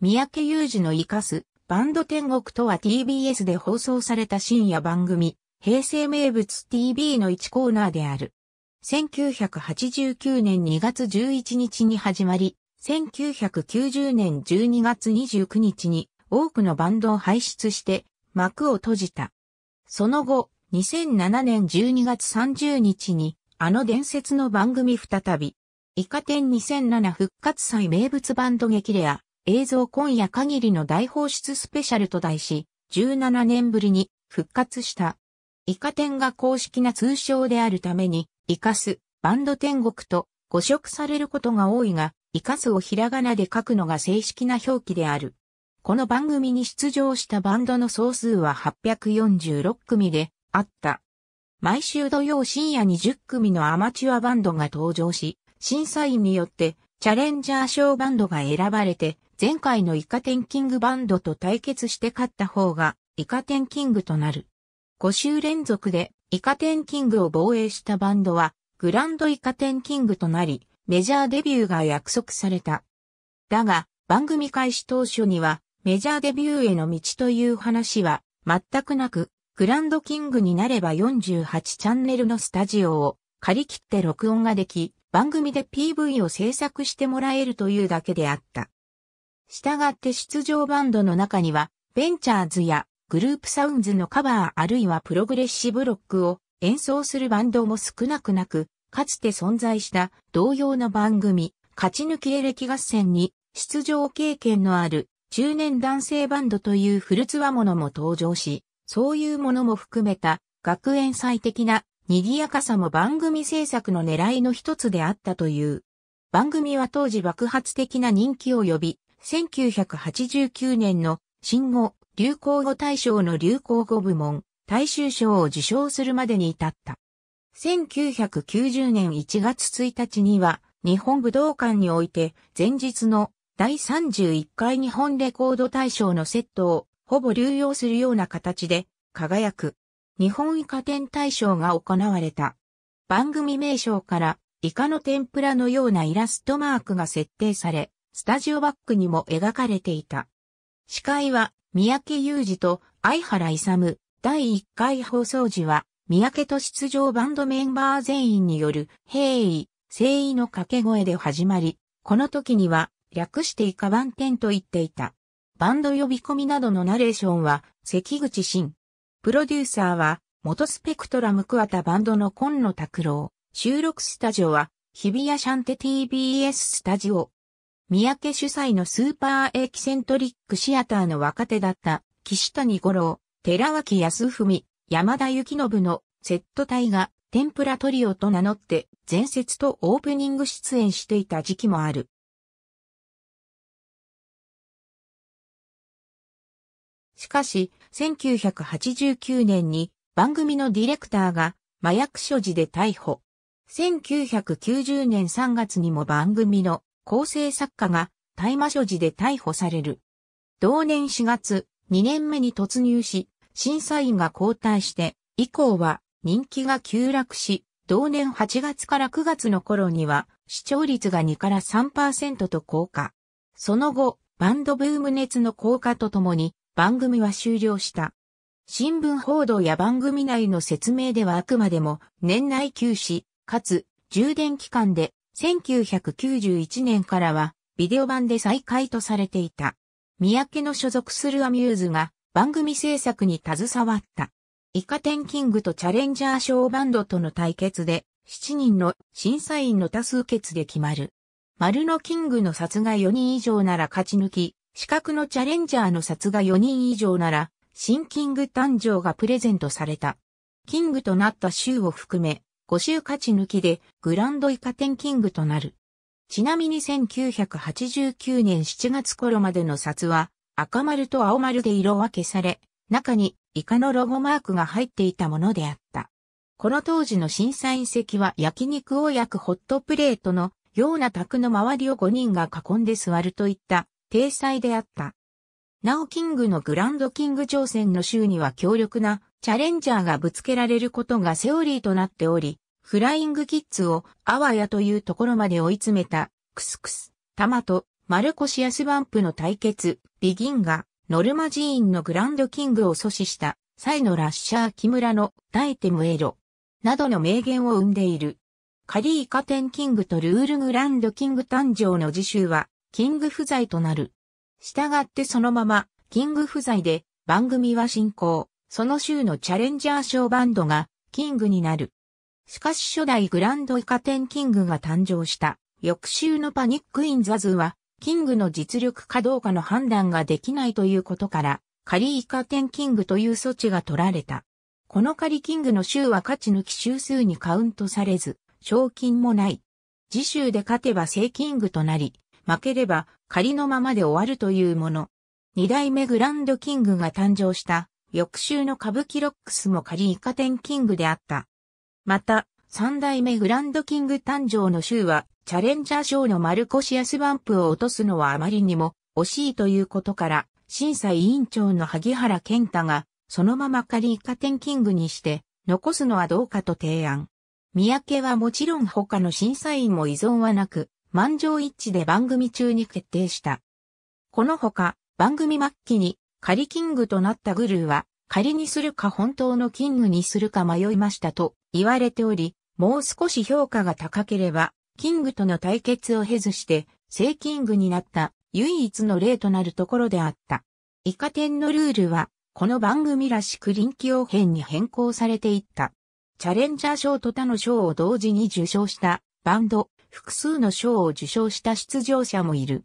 三宅裕二の生かす、バンド天国とは TBS で放送された深夜番組、平成名物 TV の1コーナーである。1989年2月11日に始まり、1990年12月29日に多くのバンドを輩出して幕を閉じた。その後、2007年12月30日にあの伝説の番組再び、イカ天2007復活祭名物バンド劇レア、映像今夜限りの大放出スペシャルと題し、17年ぶりに復活した。イカ天が公式な通称であるために、イカス、バンド天国と誤植されることが多いが、イカスをひらがなで書くのが正式な表記である。この番組に出場したバンドの総数は846組であった。毎週土曜深夜に10組のアマチュアバンドが登場し、審査員によってチャレンジャー賞バンドが選ばれて前回のイカテンキングバンドと対決して勝った方がイカテンキングとなる。5週連続でイカテンキングを防衛したバンドはグランドイカテンキングとなり、メジャーデビューが約束された。だが、番組開始当初には、メジャーデビューへの道という話は、全くなく、グランドキングになれば48チャンネルのスタジオを借り切って録音ができ、番組で PV を制作してもらえるというだけであった。従って出場バンドの中には、ベンチャーズやグループサウンズのカバーあるいはプログレッシブロックを演奏するバンドも少なくなく、かつて存在した同様の番組、勝ち抜きエレキ合戦に出場経験のある中年男性バンドというフルツワものも登場し、そういうものも含めた学園祭的な賑やかさも番組制作の狙いの一つであったという。番組は当時爆発的な人気を呼び、1989年の新語・流行語大賞の流行語部門、大衆賞を受賞するまでに至った。1990年1月1日には、日本武道館において、前日の第31回日本レコード大賞のセットを、ほぼ流用するような形で、輝く。日本イカ天大賞が行われた。番組名称から、イカの天ぷらのようなイラストマークが設定され、スタジオバックにも描かれていた。司会は、三宅裕二と相原勇。第1回放送時は、三宅と出場バンドメンバー全員による、平易、誠意の掛け声で始まり、この時には、略してイカ番店と言っていた。バンド呼び込みなどのナレーションは、関口真。プロデューサーは、元スペクトラム桑田バンドの今野拓郎。収録スタジオは、日比谷シャンテ TBS スタジオ。三宅主催のスーパーエキセントリックシアターの若手だった岸谷五郎、寺脇康文、山田幸信のセット隊が天ぷらトリオと名乗って前説とオープニング出演していた時期もある。しかし、1989年に番組のディレクターが麻薬所持で逮捕。1990年3月にも番組の構成作家が大麻所持で逮捕される。同年4月、2年目に突入し、審査員が交代して、以降は人気が急落し、同年8月から9月の頃には視聴率が2から3%と降下。その後、バンドブーム熱の降下とともに番組は終了した。新聞報道や番組内の説明ではあくまでも年内休止、かつ充電期間で1991年からはビデオ版で再開とされていた。三宅の所属するアミューズが番組制作に携わった。イカテンキングとチャレンジャーショーバンドとの対決で7人の審査員の多数決で決まる。丸のキングの殺害4人以上なら勝ち抜き、四角のチャレンジャーの殺害4人以上なら、新キング誕生がプレゼントされた。キングとなった州を含め、5周勝ち抜きでグランドイカテンキングとなる。ちなみに1989年7月頃までの札は赤丸と青丸で色分けされ、中にイカのロゴマークが入っていたものであった。この当時の審査員席は焼肉を焼くホットプレートのような卓の周りを5人が囲んで座るといった体裁であった。なおキングのグランドキング挑戦の週には強力なチャレンジャーがぶつけられることがセオリーとなっており、フライングキッズをあわやというところまで追い詰めた、クスクス、タマとマルコシアスバンプの対決、ビギンがノルマ寺院のグランドキングを阻止した際のラッシャー木村の耐えてむエロなどの名言を生んでいる。カリーカテンキングとルールグランドキング誕生の次週はキング不在となる。したがってそのままキング不在で番組は進行。その州のチャレンジャー賞バンドがキングになる。しかし初代グランドイカテンキングが誕生した翌週のパニックインザズはキングの実力かどうかの判断ができないということから仮イカテンキングという措置が取られた。この仮キングの州は勝ち抜き週数にカウントされず、賞金もない。次週で勝てば正キングとなり、負ければ仮のままで終わるというもの。二代目グランドキングが誕生した翌週の歌舞伎ロックスも仮イカ天キングであった。また、三代目グランドキング誕生の週は、チャレンジャー賞のマルコシアスバンプを落とすのはあまりにも惜しいということから、審査委員長の萩原健太が、そのまま仮イカ天キングにして、残すのはどうかと提案。三宅はもちろん他の審査員も依存はなく、満場一致で番組中に決定した。このほか、番組末期に仮キングとなったグルーは、仮にするか本当のキングにするか迷いましたと言われており、もう少し評価が高ければ、キングとの対決を経ずして、正キングになった唯一の例となるところであった。イカ天のルールは、この番組らしく臨機応変に変更されていった。チャレンジャー賞と他の賞を同時に受賞したバンド、複数の賞を受賞した出場者もいる。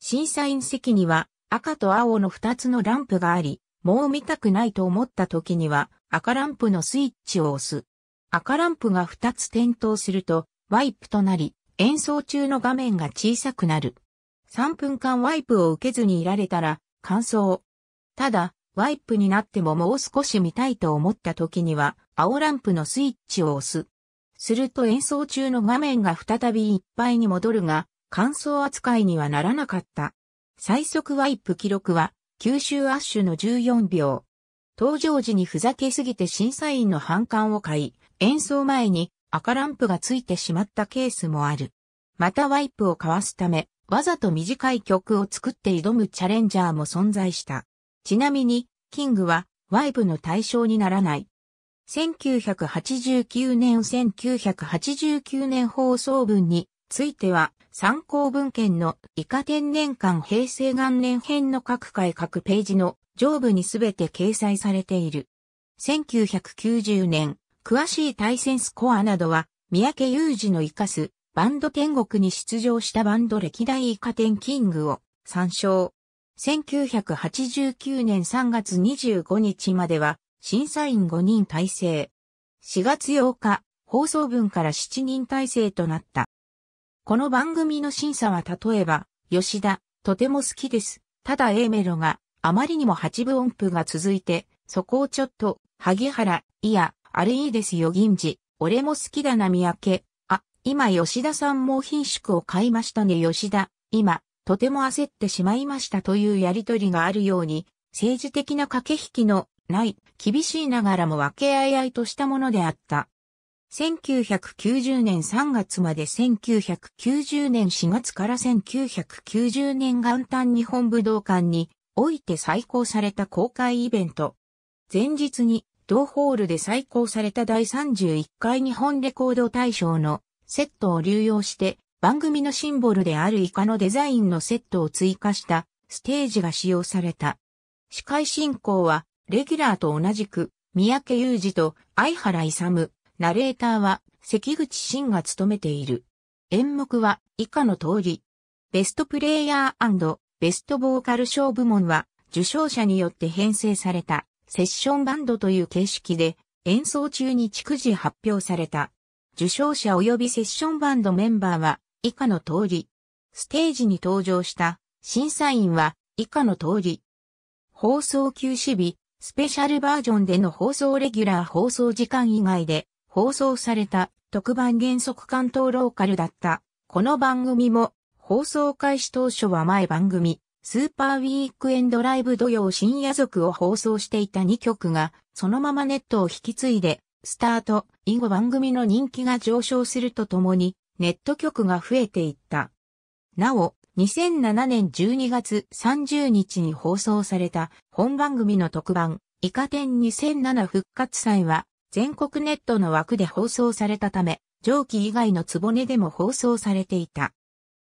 審査員席には赤と青の2つのランプがあり、もう見たくないと思った時には赤ランプのスイッチを押す。赤ランプが2つ点灯するとワイプとなり、演奏中の画面が小さくなる。3分間ワイプを受けずにいられたら感想。ただ、ワイプになってももう少し見たいと思った時には青ランプのスイッチを押す。すると演奏中の画面が再びいっぱいに戻るが、感想扱いにはならなかった。最速ワイプ記録は、九州アッシュの14秒。登場時にふざけすぎて審査員の反感を買い、演奏前に赤ランプがついてしまったケースもある。またワイプをかわすため、わざと短い曲を作って挑むチャレンジャーも存在した。ちなみに、キングはワイプの対象にならない。1989年1989年放送分については、参考文献のイカ天年間平成元年編の各回各ページの上部にすべて掲載されている。1990年、詳しい対戦スコアなどは、三宅裕二のイカス、バンド天国に出場したバンド歴代イカ天キングを参照。1989年3月25日までは審査員5人体制。4月8日、放送分から7人体制となった。この番組の審査は例えば、吉田、とても好きです。ただ A メロがあまりにも八分音符が続いて、そこをちょっと、萩原、いや、あれいいですよ銀次、俺も好きだな三宅、あ、今吉田さんも品種を買いましたね吉田、今、とても焦ってしまいましたというやりとりがあるように、政治的な駆け引きのない、厳しいながらも分けあいあいとしたものであった。1990年3月まで1990年4月から1990年元旦日本武道館において再興された公開イベント。前日に同ホールで再興された第31回日本レコード大賞のセットを流用して番組のシンボルであるイカのデザインのセットを追加したステージが使用された。司会進行はレギュラーと同じく三宅裕二と相原勇。ナレーターは関口真が務めている。演目は以下の通り。ベストプレイヤーベストボーカル賞部門は受賞者によって編成されたセッションバンドという形式で演奏中に逐次発表された。受賞者及びセッションバンドメンバーは以下の通り。ステージに登場した審査員は以下の通り。放送休止日、スペシャルバージョンでの放送レギュラー放送時間以外で放送された特番原則関東ローカルだった。この番組も放送開始当初は前番組スーパーウィークエンドライブ土曜深夜族を放送していた2曲がそのままネットを引き継いでスタート以後番組の人気が上昇するとともにネット曲が増えていった。なお、2007年12月30日に放送された本番組の特番イカ天2007復活祭は全国ネットの枠で放送されたため、上記以外のつぼねでも放送されていた。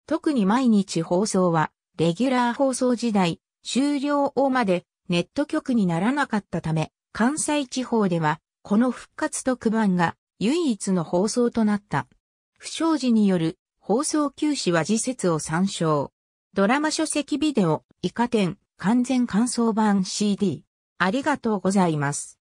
特に毎日放送は、レギュラー放送時代、終了をまでネット局にならなかったため、関西地方では、この復活特番が唯一の放送となった。不祥事による放送休止は時節を参照。ドラマ書籍ビデオ、イカ展、完全感想版 CD。ありがとうございます。